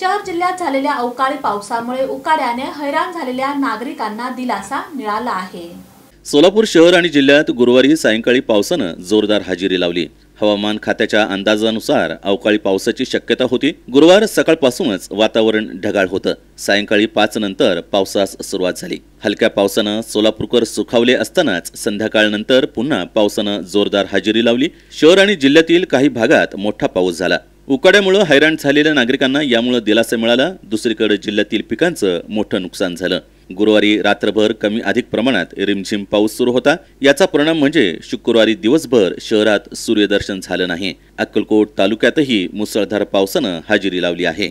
शहर जिल्ह्यात झालेल्या अवकाळी पावसामुळे उकाड्याने हैराण झालेल्या नागरिकांना दिलासा मिळाला आहे सोलापूर शहर आणि जिल्ह्यात गुरुवारी सायंकाळी पावसानं जोरदार हजेरी लावली हवामान खात्याच्या अंदाजानुसार अवकाळी पावसाची शक्यता होती गुरुवार सकाळपासूनच वातावरण ढगाळ होतं सायंकाळी पाच नंतर पावसास सुरुवात झाली हलक्या पावसानं सोलापूरकर सुखावले असतानाच संध्याकाळनंतर पुन्हा पावसानं जोरदार हजेरी लावली शहर आणि जिल्ह्यातील काही भागात मोठा पाऊस झाला उकाड्यामुळं हैराण झालेल्या नागरिकांना यामुळे दिलासा मिळाला दुसरीकडे जिल्ह्यातील पिकांचं मोठं नुकसान झालं गुरुवारी रात्रभर कमी अधिक प्रमाणात रिमझिम पाऊस सुरू होता याचा परिणाम म्हणजे शुक्रवारी दिवसभर शहरात सूर्यदर्शन झालं नाही अक्कलकोट तालुक्यातही मुसळधार पावसानं हजेरी लावली आहे